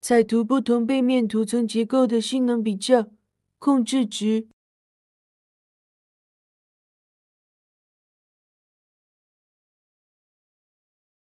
彩图不同背面图层结构的性能比较，控制值。